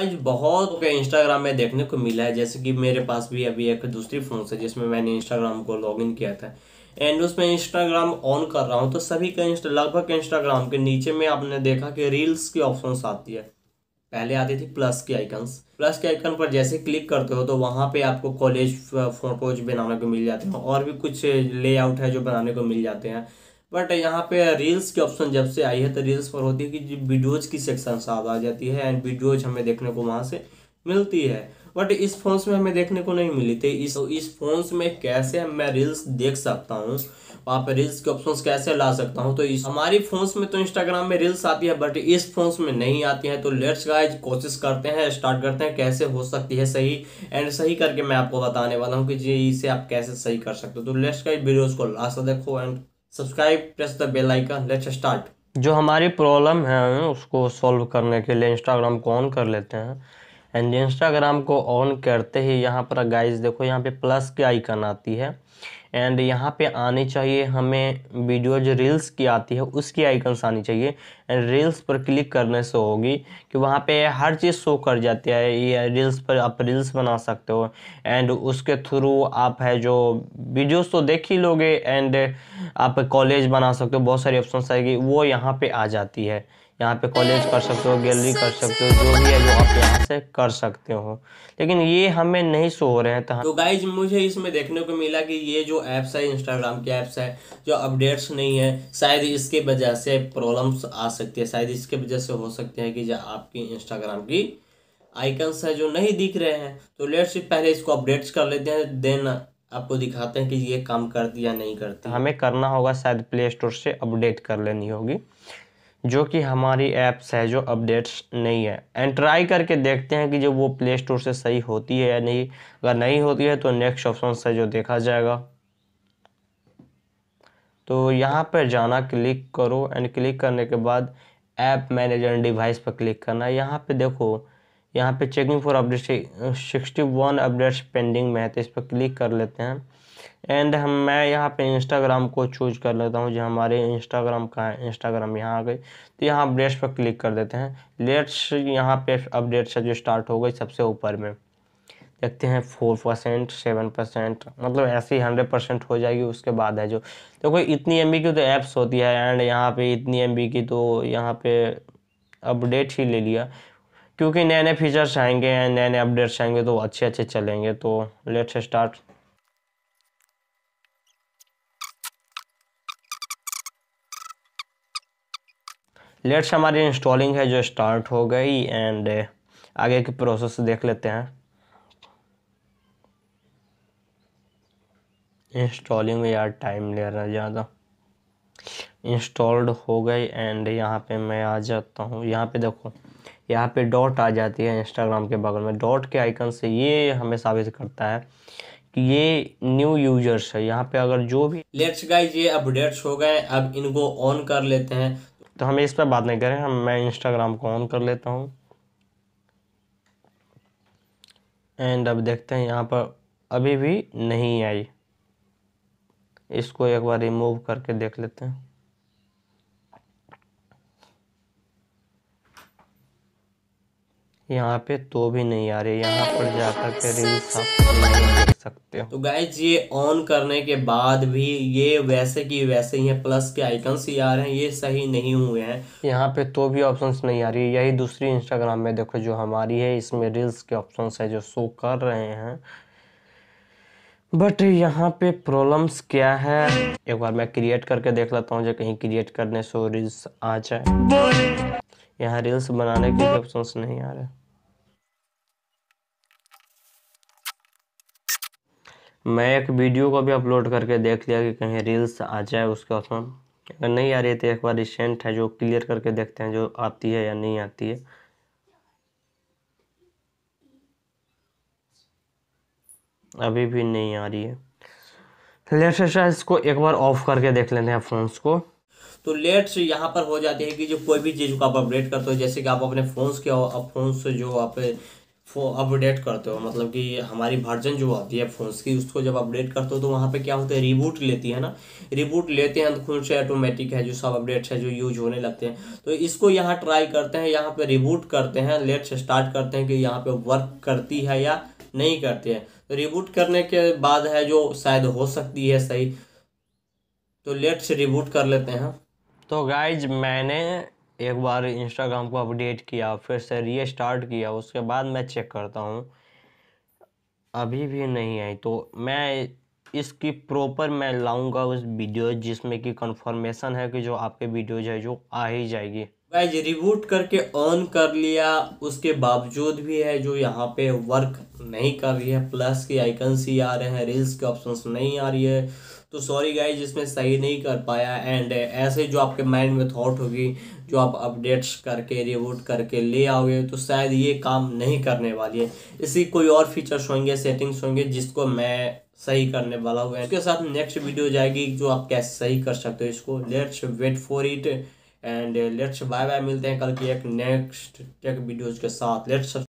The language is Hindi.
आज बहुत क्या इंस्टाग्राम में देखने को मिला है जैसे कि मेरे पास भी अभी एक दूसरी फ़ोन से जिसमें मैंने इंस्टाग्राम को लॉगिन किया था एंड उसमें इंस्टाग्राम ऑन कर रहा हूँ तो सभी का इंस्टा लगभग इंस्टाग्राम के नीचे में आपने देखा कि रील्स की ऑप्शन आती है पहले आती थी प्लस के आइकन्स प्लस के आइकन पर जैसे क्लिक करते हो तो वहाँ पे आपको कॉलेज फ़ोटोज बनाने को मिल जाते हैं और भी कुछ लेआउट है जो बनाने को मिल जाते हैं बट यहाँ पे रील्स के ऑप्शन जब से आई है तो रील्स पर होती है कि वीडियोज़ की सेक्शन साथ आ जाती है एंड वीडियोज हमें देखने को वहाँ से मिलती है बट इस फोन्स में हमें देखने को नहीं मिली थी इस इस फोन्स में कैसे मैं रील्स देख सकता हूँ वहाँ पर रील्स के ऑप्शन कैसे ला सकता हूँ तो इस हमारी फोन्स में तो इंस्टाग्राम में रील्स आती है बट इस फोन्स में नहीं आती है तो लेट्स गाइज कोशिश करते हैं स्टार्ट करते हैं कैसे हो सकती है सही एंड सही करके मैं आपको बताने वाला हूँ कि जी इसे आप कैसे सही कर सकते हो तो लेट्स गाइज वीडियोज़ को लास्ट देखो and subscribe press the bell icon let's start जो हमारी प्रॉब्लम है उसको सॉल्व करने के लिए इंस्टाग्राम को ऑन कर लेते हैं एंड इंस्टाग्राम को ऑन करते ही यहाँ पर गाइस देखो यहाँ पे प्लस के आइकन आती है एंड यहाँ पे आने चाहिए हमें वीडियो जो रील्स की आती है उसकी आइकन्स आनी चाहिए एंड रील्स पर क्लिक करने से होगी कि वहाँ पे हर चीज़ शो कर जाती है ये रील्स पर आप रील्स बना सकते हो एंड उसके थ्रू आप है जो वीडियोस तो देख ही लोगे एंड आप कॉलेज बना सकते हो बहुत सारी ऑप्शन आएगी वो यहाँ पर आ जाती है यहाँ पर कॉलेज कर सकते हो गैलरी कर सकते हो जो भी है जो आप से कर सकते हो लेकिन ये हमें नहीं सो रहे हैं तो, तो गाइज मुझे इसमें देखने को मिला कि ये जो ऐप्स है इंस्टाग्राम के ऐप्स है जो अपडेट्स नहीं है शायद इसके वजह से प्रॉब्लम्स आ सकती है शायद इसके वजह से हो सकते हैं कि जो आपकी इंस्टाग्राम की आइकन्स है जो नहीं दिख रहे हैं तो लेट्स पहले इसको अपडेट्स कर लेते हैं देन आपको दिखाते हैं कि ये काम करती या नहीं करती हमें करना होगा शायद प्ले स्टोर से अपडेट कर लेनी होगी जो कि हमारी ऐप्स है जो अपडेट्स नहीं है एंड ट्राई करके देखते हैं कि जब वो प्ले स्टोर से सही होती है या नहीं अगर नहीं होती है तो नेक्स्ट ऑप्शन से जो देखा जाएगा तो यहाँ पर जाना क्लिक करो एंड क्लिक करने के बाद ऐप मैनेजर डिवाइस पर क्लिक करना यहाँ पे देखो यहाँ पे checking for update sixty one updates pending में है तो इस पर क्लिक कर लेते हैं एंड हम मैं यहाँ पे इंस्टाग्राम को चूज कर लेता हूँ जो हमारे इंस्टाग्राम का है इंस्टाग्राम यहाँ आ गई तो यहाँ अपडेट्स पर क्लिक कर देते हैं लेट्स यहाँ पे अपडेट्स है जो स्टार्ट हो गई सबसे ऊपर में देखते हैं फोर परसेंट सेवन परसेंट मतलब ऐसे ही हंड्रेड परसेंट हो जाएगी उसके बाद है जो देखो तो इतनी एम की तो ऐप्स होती है एंड यहाँ पे इतनी एम की तो यहाँ पे अपडेट ही ले लिया क्योंकि नए नए फीचर्स आएंगे नए नए अपडेट्स आएंगे तो अच्छे अच्छे चलेंगे तो लेट्स स्टार्ट लेट्स हमारी इंस्टॉलिंग है जो स्टार्ट हो गई एंड uh, आगे की प्रोसेस देख लेते हैं इंस्टॉलिंग में यार टाइम ले रहा है ज़्यादा इंस्टॉल्ड हो गई एंड यहाँ पे मैं आ जाता हूँ यहाँ पे देखो यहाँ पे डॉट आ जाती है इंस्टाग्राम के बगल में डॉट के आइकन से ये हमें साबित करता है कि ये न्यू यूजर्स है यहाँ पे अगर जो भी लेट्स गाइज ये अपडेट्स हो गए अब इनको ऑन कर लेते हैं तो हमें इस पर बात नहीं करें हम मैं इंस्टाग्राम को ऑन कर लेता हूँ एंड अब देखते हैं यहाँ पर अभी भी नहीं आई इसको एक बार रिमूव करके देख लेते हैं यहाँ पे तो भी नहीं आ रही यहाँ पर जाकर के रील्स आप देख सकते हो तो गाइज ये ऑन करने के बाद भी ये वैसे की वैसे ही है प्लस के आइकन्स ही आ रहे हैं ये सही नहीं हुए हैं यहाँ पे तो भी ऑप्शंस नहीं आ रही है यही दूसरी इंस्टाग्राम में देखो जो हमारी है इसमें रील्स के ऑप्शंस है जो शो कर रहे हैं बट यहाँ पे प्रॉब्लम्स क्या है एक बार मैं क्रिएट करके देख लेता हूँ जो कहीं क्रिएट करने से रील्स आ जाए यहाँ रील्स बनाने के ऑप्शंस नहीं आ रहे मैं एक वीडियो को भी अपलोड करके देख लिया कि कहीं रील्स आ जाए उसके उसमें अगर नहीं आ रही तो एक बार रिसेंट है जो क्लियर करके देखते हैं जो आती है या नहीं आती है अभी भी नहीं आ रही है लेट्स तो इसको एक बार ऑफ करके देख लेते हैं फ़ोन्स को तो लेट्स यहाँ पर हो जाती है कि जो कोई भी चीज़ को आप अपडेट करते हो जैसे कि आप अपने फ़ोन के फ़ोन से जो आप फो अपडेट करते हो मतलब कि हमारी वर्जन जो आती है फ़ोन्स की उसको जब अपडेट करते हो तो वहाँ पे क्या होता है रिबूट लेती है ना रिबूट लेते हैं तो खुद से ऑटोमेटिक है जो सब अपडेट्स है जो यूज होने लगते हैं तो इसको यहाँ ट्राई करते हैं यहाँ पे रिबूट करते हैं लेट से स्टार्ट करते हैं कि यहाँ पे वर्क करती है या नहीं करती है तो रिबूट करने के बाद है जो शायद हो सकती है सही तो लेट से रिबूट कर लेते हैं तो गाइज मैंने एक बार इंस्टाग्राम को अपडेट किया फिर से रीस्टार्ट किया उसके बाद मैं चेक करता हूँ अभी भी नहीं आई तो मैं इसकी प्रॉपर मैं लाऊंगा उस वीडियो जिसमें कि कंफर्मेशन है कि जो आपके वीडियोज है जो आ ही जाएगी वैज रिबूट करके ऑन कर लिया उसके बावजूद भी है जो यहाँ पे वर्क नहीं कर रही है प्लस के आइकन्स ही आ रहे हैं रील्स के ऑप्शंस नहीं आ रही है तो सॉरी गाइज जिसमें सही नहीं कर पाया एंड ऐसे जो आपके माइंड में थॉट होगी जो आप अपडेट्स करके रिवोट करके ले आओगे तो शायद ये काम नहीं करने वाली है इसी कोई और फीचर्स होंगे सेटिंग्स होंगे जिसको मैं सही करने वाला हूँ इसके साथ नेक्स्ट वीडियो जाएगी जो आप कैसे सही कर सकते हो इसको let's wait for it and let's bye bye मिलते हैं कल की एक नेक्स्ट टेक वीडियोज के साथ लेट्स